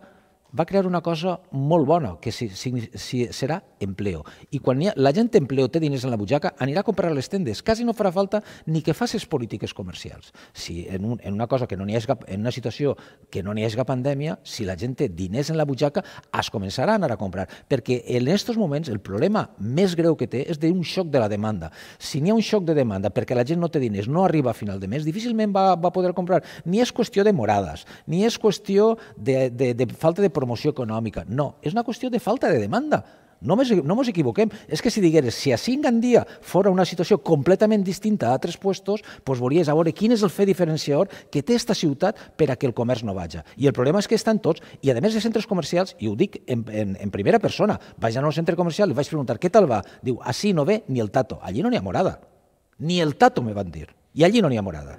va crear una cosa molt bona, que si, si, si serà empleo. I quan ha, la gent empleo té diners en la butxaca, anirà a comprar les tendes. Quasi no farà falta ni que facis polítiques comercials. Si en, un, en una cosa que no n'hi hagi, en una situació que no n'hi hagi pandèmia, si la gent té diners en la butxaca, es començarà a anar a comprar. Perquè en aquests moments el problema més greu que té és d'un xoc de la demanda. Si n'hi ha un xoc de demanda perquè la gent no té diners, no arriba a final de mes, difícilment va, va poder comprar. Ni és qüestió de morades, ni és qüestió de, de, de falta de promoció econòmica. No, és una qüestió de falta de demanda. No ens no mos equivoquem. És que si digueres, si a Singandia fora una situació completament distinta a altres puestos, doncs volies a veure quin és el fet diferenciador que té aquesta ciutat per a que el comerç no vaja. I el problema és que estan tots, i a més de centres comercials, i ho dic en, en, en primera persona, vaig anar a un centre comercial i vaig preguntar què tal va. Diu, així no ve ni el tato, allí no n'hi ha morada. Ni el tato, me van dir. I allí no n'hi ha morada.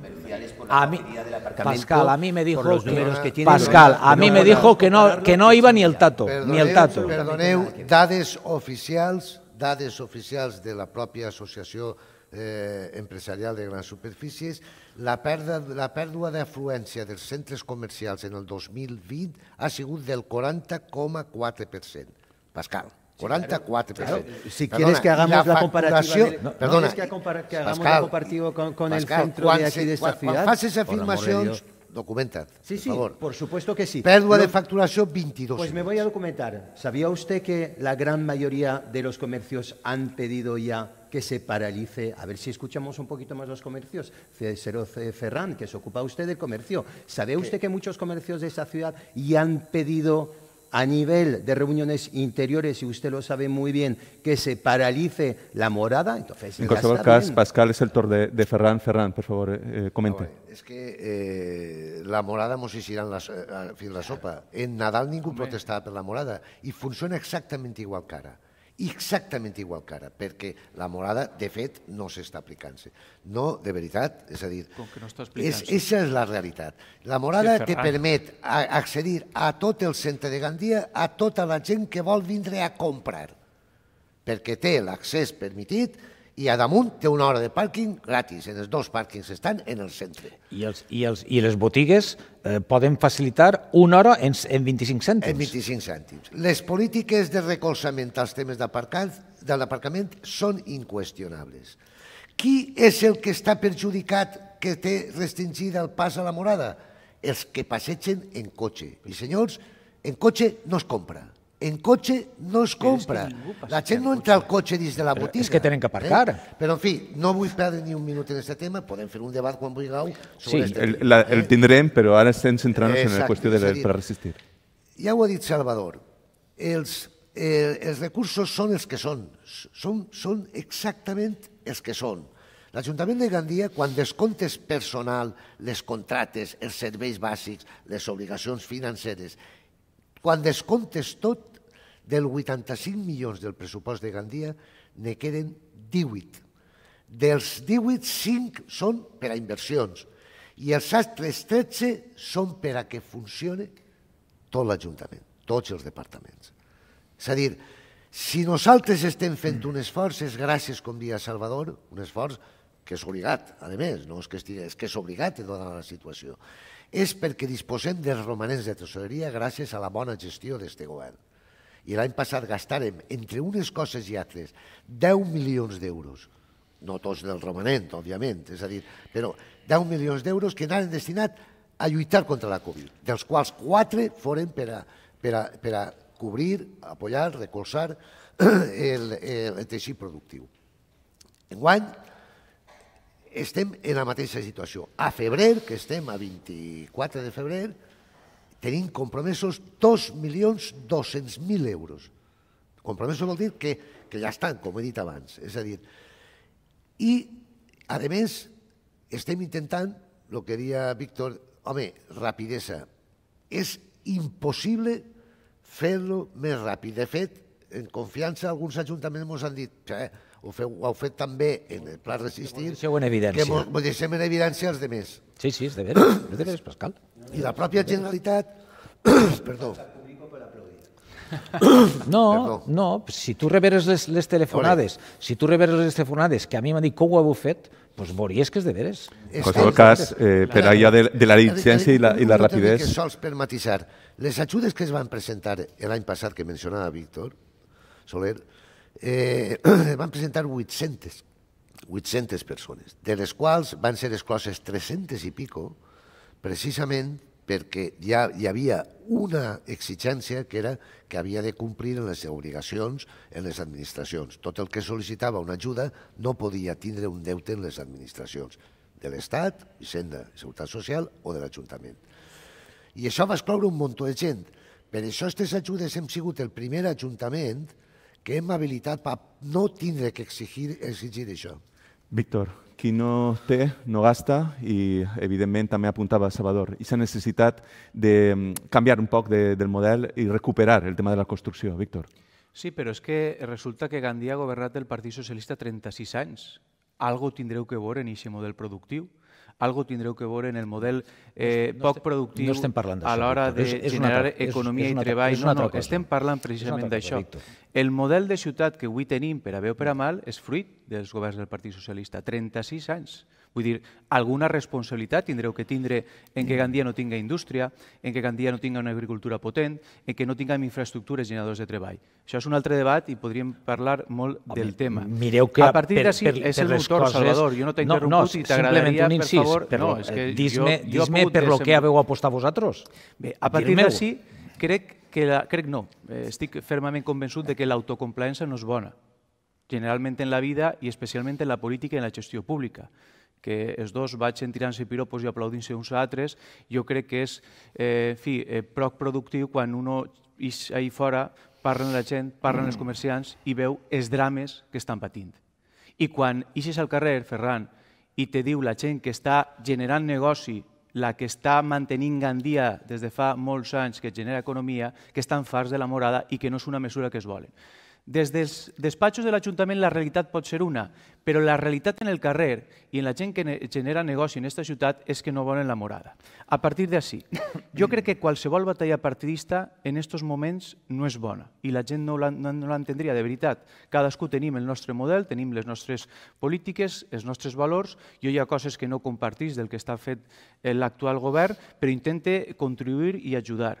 comerciales por la a mí, del aparcamiento. Pascal, a mí me dijo los que, que tiene Pascal, a mí me dijo que no, que no iba ni el tato, perdoneu, ni el tato. Perdoneu, dades oficials, dades oficials de la pròpia associació eh, empresarial de grans superfícies, la pèrdua, la pèrdua d'afluència dels centres comercials en el 2020 ha sigut del 40,4%. Pascal. 44. Si quieres que hagamos la, comparación, perdona, que, hagamos la comparativa con, el centro de aquí de esta ciudad. documenta, sí, por sí, por supuesto que sí. Pérdida de facturación 22. Pues me voy a documentar. ¿Sabía usted que la gran mayoría de los comercios han pedido ya que se paralice, a ver si escuchamos un poquito más los comercios, Cero Ferran, que se ocupa usted del comercio. ¿Sabe usted que muchos comercios de esta ciudad ya han pedido a nivel de reuniones interiores, y usted lo sabe muy bien, que se paralice la morada, entonces... En cualquier caso, Pascal, es el tor de, de, Ferran. Ferran, por favor, eh, eh, comente. No, es que eh, la morada mos eixiran la, eh, fins la sopa. En Nadal ningú protestava per la morada i funciona exactament igual que ara exactament igual que ara, perquè la morada, de fet, no s'està aplicant-se. No, de veritat, és a dir... Com que no està és, és la realitat. La morada sí, te permet accedir a tot el centre de Gandia, a tota la gent que vol vindre a comprar, perquè té l'accés permitit i a damunt té una hora de pàrquing gratis, en els dos pàrquings estan en el centre. I, els, i, els, i les botigues eh, poden facilitar una hora en, en 25 cèntims? En 25 cèntims. Les polítiques de recolzament als temes de l'aparcament són inqüestionables. Qui és el que està perjudicat que té restringida el pas a la morada? Els que passegen en cotxe. I senyors, en cotxe no es compra en cotxe no es compra. La gent no entra al cotxe dins de la botiga. és que tenen que eh? aparcar. Eh? Però, en fi, no vull perdre ni un minut en aquest tema, podem fer un debat quan vulgueu. Sí, el, la, el eh? tindrem, però ara estem centrant-nos en la qüestió de per resistir. Ja ho ha dit Salvador, els, eh, els recursos són els que són, són, són exactament els que són. L'Ajuntament de Gandia, quan descomptes personal, les contrates, els serveis bàsics, les obligacions financeres, quan descomptes tot, del 85 milions del pressupost de Gandia, ne queden 18. Dels 18, 5 són per a inversions i els altres 13 són per a que funcione tot l'Ajuntament, tots els departaments. És a dir, si nosaltres estem fent mm. un esforç, és gràcies, com dia Salvador, un esforç que és obligat, a més, no és que, estigui, és que és obligat en donar tota la situació. És perquè disposem dels romanents de tesoreria gràcies a la bona gestió d'aquest govern i l'any passat gastàrem entre unes coses i altres 10 milions d'euros, no tots del romanent, òbviament, és a dir, però 10 milions d'euros que anaven destinats a lluitar contra la Covid, dels quals 4 foren per a, per a, per a cobrir, apoyar, recolzar el, el teixit productiu. Enguany estem en la mateixa situació. A febrer, que estem a 24 de febrer, tenim compromesos 2.200.000 euros. Compromesos vol dir que, que ja estan, com he dit abans. És a dir, i, a més, estem intentant, el que diria Víctor, home, rapidesa. És impossible fer-lo més ràpid. De fet, en confiança, alguns ajuntaments ens han dit eh, ho, feu, ho heu fet també en el pla resistir, que, en evidència. que ho deixem en evidència els demés. Sí, sí, és de veres, no de veres, Pascal. I la pròpia Generalitat... Perdó. No, no, si tu reveres les, les telefonades, si tu reveres les telefonades que a mi m'han dit com ho heu fet, doncs veuries que és de veres. En qualsevol cas, eh, per allà de, de la licència i la, i la rapidesa... Sols per matisar, les ajudes que es van presentar l'any passat que mencionava Víctor Soler, eh, van presentar 800, 800 persones, de les quals van ser escloses 300 i pico, precisament perquè ja hi havia una exigència que era que havia de complir en les obligacions en les administracions. Tot el que sol·licitava una ajuda no podia tindre un deute en les administracions, de l'Estat, Hisenda, Seguretat Social o de l'Ajuntament. I això va excloure un munt de gent. Per això aquestes ajudes hem sigut el primer ajuntament que hem habilitat per no tindre que exigir, exigir això. Víctor, qui no té no gasta i evidentment també apuntava Salvador i s'ha necessitat de mm, canviar un poc de, del model i recuperar el tema de la construcció, Víctor. Sí, però és que resulta que Gandia ha governat el Partit Socialista 36 anys. Algo tindreu que veure en aquest model productiu algo tindreu que veure en el model eh, no, no poc productiu no estem parlant a l'hora de és, és generar altra, economia és, és i treball. És no, no, cosa. estem parlant precisament d'això. El model de ciutat que avui tenim per a bé o per a mal és fruit dels governs del Partit Socialista. 36 anys. Vull dir, alguna responsabilitat tindreu que tindre en que Gandia no tinga indústria, en que Gandia no tinga una agricultura potent, en que no tinga infraestructures generadors de treball. Això és un altre debat i podríem parlar molt Home, del tema. Mireu que a partir d'ací és el motor, coses... Salvador. Jo no t'he interromput no, no, i t'agradaria, per favor... Per, no, és que eh, dis-me dis per lo que haveu apostat vosaltres. Bé, a partir d'ací crec que la, crec no, eh, estic fermament convençut de que l'autocomplaença no és bona, generalment en la vida i especialment en la política i en la gestió pública que els dos vagin tirant-se piropos i aplaudint-se uns a altres, jo crec que és eh, fi, eh, proc productiu quan uno ix ahir fora, parlen la gent, parlen els mm. comerciants i veu els drames que estan patint. I quan ixes al carrer, Ferran, i te diu la gent que està generant negoci, la que està mantenint Gandia des de fa molts anys, que genera economia, que estan farts de la morada i que no és una mesura que es volen. Des dels despatxos de l'Ajuntament la realitat pot ser una, però la realitat en el carrer i en la gent que genera negoci en aquesta ciutat és que no volen la morada. A partir d'ací, jo crec que qualsevol batalla partidista en aquests moments no és bona i la gent no l'entendria, de veritat. Cadascú tenim el nostre model, tenim les nostres polítiques, els nostres valors. Jo hi ha coses que no compartís del que està fet eh, l'actual govern, però intente contribuir i ajudar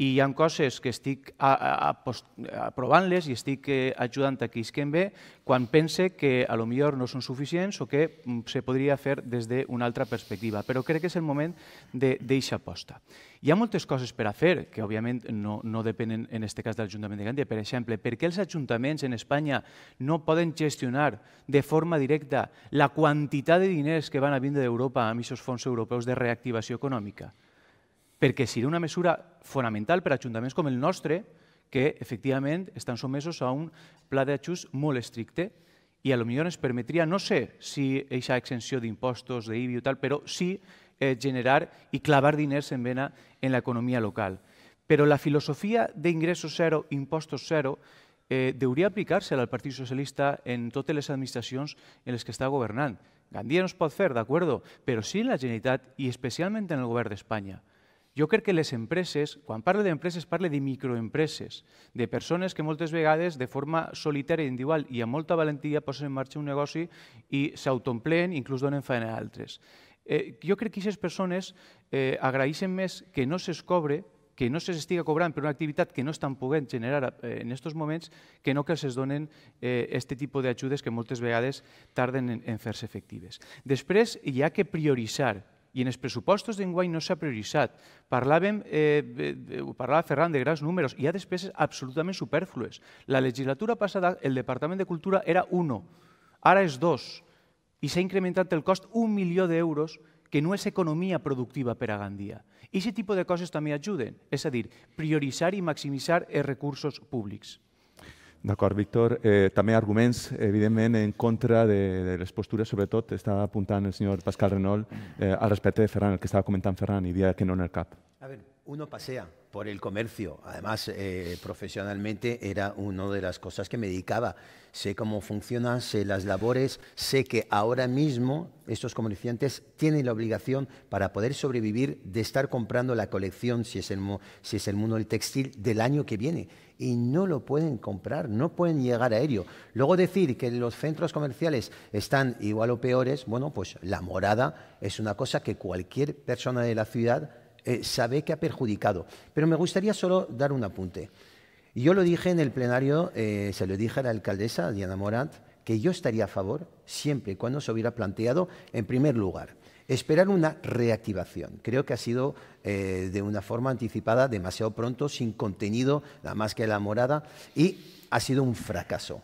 i hi ha coses que estic aprovant-les i estic eh, ajudant a que isquen bé quan pense que a lo millor no són suficients o que mm, se podria fer des d'una altra perspectiva. Però crec que és el moment de deixar aposta. Hi ha moltes coses per a fer que, òbviament, no, no depenen, en aquest cas, de l'Ajuntament de Gandia. Per exemple, per què els ajuntaments en Espanya no poden gestionar de forma directa la quantitat de diners que van a vindre d'Europa amb aquests fons europeus de reactivació econòmica? perquè serà una mesura fonamental per a ajuntaments com el nostre, que efectivament estan sotmesos a un pla d'ajust molt estricte i a lo millor ens permetria, no sé si aquesta exenció d'impostos, d'IBI o tal, però sí eh, generar i clavar diners en vena en l'economia local. Però la filosofia d'ingressos zero, impostos zero, eh, deuria aplicar-se al Partit Socialista en totes les administracions en les que està governant. Gandia no es pot fer, d'acord, però sí en la Generalitat i especialment en el govern d'Espanya. Jo crec que les empreses, quan parle d'empreses, parle de microempreses, de persones que moltes vegades, de forma solitària i e individual i amb molta valentia, posen en marxa un negoci i s'autoempleen, inclús donen feina a altres. Eh, jo crec que aquestes persones eh, agraeixen més que no se'ls cobre, que no se'ls estiga cobrant per una activitat que no estan podent generar eh, en aquests moments, que no que se'ls donen aquest eh, tipus d'ajudes que moltes vegades tarden en, en fer-se efectives. Després hi ha que prioritzar i en els pressupostos d'enguany no s'ha prioritzat. Parlàvem, eh, ho parlava Ferran, de grans números. Hi ha despeses absolutament superflues. La legislatura passada, el Departament de Cultura era 1, ara és 2, i s'ha incrementat el cost un milió d'euros que no és economia productiva per a Gandia. I aquest tipus de coses també ajuden, és a dir, prioritzar i maximitzar els recursos públics. D'acord, Víctor. Eh, també arguments, evidentment, en contra de, de les postures, sobretot està apuntant el senyor Pascal Renol eh, al respecte de Ferran, el que estava comentant Ferran, i dia que no en el cap. A veure, uno pasea por el comercio. Además, eh, profesionalmente era una de las cosas que me dedicaba. Sé cómo funcionan, sé las labores, sé que ahora mismo estos comerciantes tienen la obligación para poder sobrevivir de estar comprando la colección, si es el, si es el mundo del textil, del año que viene. Y no lo pueden comprar, no pueden llegar a ello. Luego decir que los centros comerciales están igual o peores, bueno, pues la morada es una cosa que cualquier persona de la ciudad eh, sabe que ha perjudicado. Pero me gustaría solo dar un apunte. Yo lo dije en el plenario, eh, se lo dije a la alcaldesa Diana Morant, que yo estaría a favor siempre y cuando se hubiera planteado, en primer lugar, esperar una reactivación. Creo que ha sido eh, de una forma anticipada, demasiado pronto, sin contenido, nada más que la morada, y ha sido un fracaso.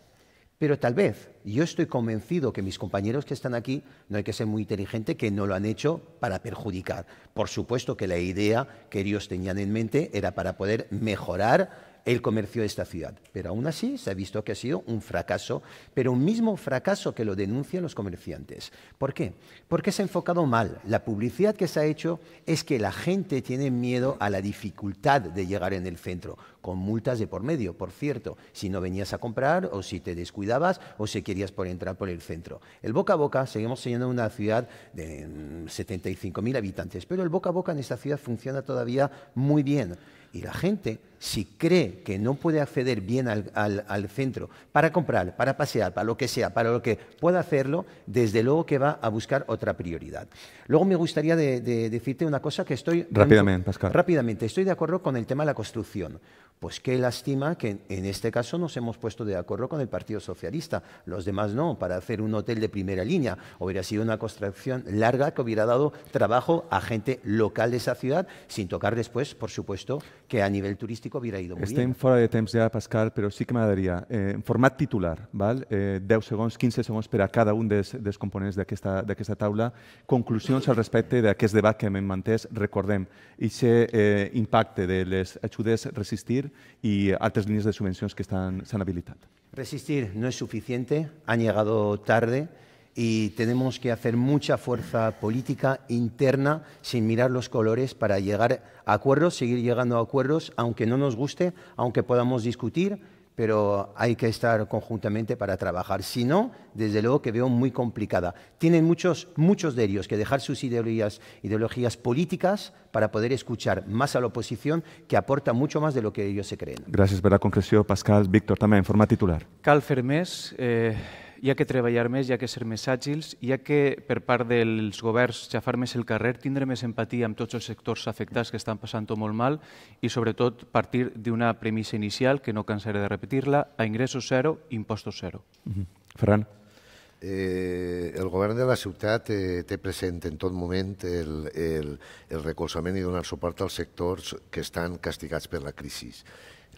Pero tal vez, yo estoy convencido que mis compañeros que están aquí, no hay que ser muy inteligente, que no lo han hecho para perjudicar. Por supuesto que la idea que ellos tenían en mente era para poder mejorar el comercio de esta ciudad. Pero aún así se ha visto que ha sido un fracaso, pero un mismo fracaso que lo denuncian los comerciantes. ¿Por qué? Porque se ha enfocado mal. La publicidad que se ha hecho es que la gente tiene miedo a la dificultad de llegar en el centro, con multas de por medio, por cierto, si no venías a comprar o si te descuidabas o si querías por entrar por el centro. El boca a boca, seguimos siendo una ciudad de 75.000 mm, habitantes, pero el boca a boca en esta ciudad funciona todavía muy bien. Y la gente, si cree que no puede acceder bien al, centro para comprar, para pasear, para lo que sea, para lo que pueda hacerlo, desde luego que va a buscar otra prioridad. Luego me gustaría decirte una cosa que estoy... Rápidamente, Pascal. Rápidamente, estoy de acuerdo con el tema de la construcción. Pues qué lástima que en este caso nos hemos puesto de acuerdo con el Partido Socialista, los demás no, para hacer un hotel de primera línea. Hubiera sido una construcción larga que hubiera dado trabajo a gente local de esa ciudad, sin tocar después, por supuesto, que a nivel turístico hubiera ido muy bien. Estén fuera de temps ya, Pascal, pero sí que me daría eh, en formato titular, ¿vale? Eh, 10 segundos 15 segundos uno a cada componentes de esta de esta tabla, conclusiones al respecto de aquel debate que me mantés, recordemos, y eh, impacte de les echudes resistir y altas líneas de subvenciones que se han habilitado. Resistir no es suficiente, han llegado tarde y tenemos que hacer mucha fuerza política interna sin mirar los colores para llegar a acuerdos, seguir llegando a acuerdos, aunque no nos guste, aunque podamos discutir, pero hay que estar conjuntamente para trabajar. Si no, desde luego que veo muy complicada. Tienen muchos, muchos de ellos que dejar sus ideologías, ideologías políticas para poder escuchar más a la oposición, que aporta mucho más de lo que ellos se creen. Gracias, la concresión Pascal, Víctor, también, en forma titular. Cal eh, hi ha que treballar més, hi ha que ser més àgils, hi ha que, per part dels governs, xafar més el carrer, tindre més empatia amb tots els sectors afectats que estan passant-ho molt mal i, sobretot, partir d'una premissa inicial, que no cansaré de repetir-la, a ingressos zero, impostos zero. Ferran. Eh, el govern de la ciutat eh, té present en tot moment el, el, el recolzament i donar suport als sectors que estan castigats per la crisi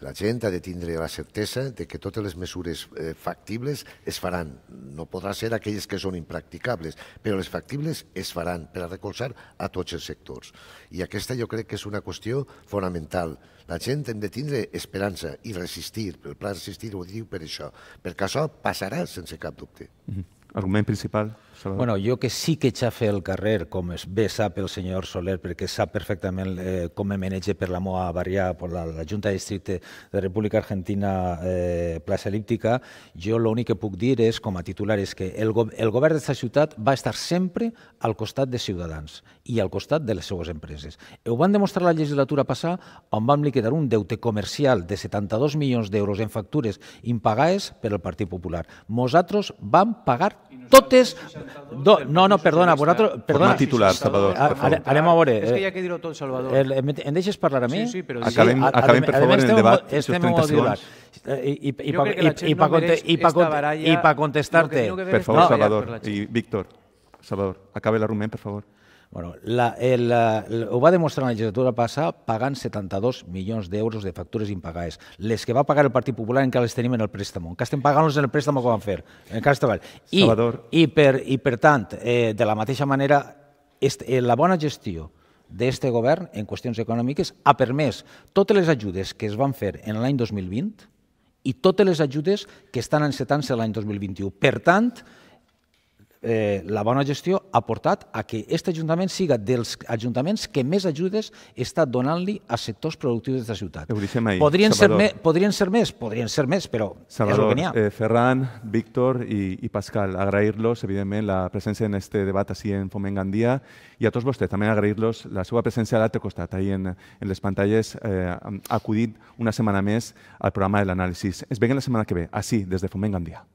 la gent ha de tindre la certesa de que totes les mesures eh, factibles es faran. No podrà ser aquelles que són impracticables, però les factibles es faran per a recolzar a tots els sectors. I aquesta jo crec que és una qüestió fonamental. La gent hem de tindre esperança i resistir. El pla resistir ho diu per això, perquè això passarà sense cap dubte. Mhm. Argument principal? Salvador? Bueno, jo que sí que xafe el carrer, com es bé sap el senyor Soler, perquè sap perfectament eh, com em menege per la moa barrià, per la, la Junta de Districte de República Argentina eh, Plaça Elíptica, jo l'únic que puc dir és, com a titular, és que el, go el govern d'aquesta ciutat va estar sempre al costat de ciutadans i al costat de les seues empreses. Ho van demostrar la legislatura passada, on vam liquidar un deute comercial de 72 milions d'euros en factures impagades per al Partit Popular. Nosaltres vam pagar totes... Do, no, no, perdona, vosaltres... Perdona, Format titular, Salvador. A, ara, anem a veure. És que eh, ja que dir-ho tot, Salvador. El, em, em deixes parlar a mi? Sí, sí, però... Acabem, sí, acabem per favor, el debat, els 30 segons. I, i, i, jo i, que I per contestar-te... Per favor, Salvador, i Víctor, Salvador, acabe l'argument, per favor. Bueno, la, el, el, ho va demostrar la legislatura passa pagant 72 milions d'euros de factures impagades. Les que va pagar el Partit Popular encara les tenim en el préstamo. Encara estem pagant-los en el préstamo que van fer. Encara estem I, i, per, I per tant, eh, de la mateixa manera, est, eh, la bona gestió d'aquest govern en qüestions econòmiques ha permès totes les ajudes que es van fer en l'any 2020 i totes les ajudes que estan encetant-se l'any 2021. Per tant, eh, la bona gestió ha portat a que aquest ajuntament siga dels ajuntaments que més ajudes està donant-li a sectors productius de la ciutat. podrien, Salvador. ser me, podrien ser més, podrien ser més, però Salvador, és el que n'hi ha. Eh, Ferran, Víctor i, i Pascal, agrair-los, evidentment, la presència en este debat així en Foment Gandia i a tots vostès també agrair-los la seva presència a l'altre costat, ahir en, en les pantalles, eh, acudit una setmana més al programa de l'anàlisi. Es veiem la setmana que ve, així, des de Foment Gandia.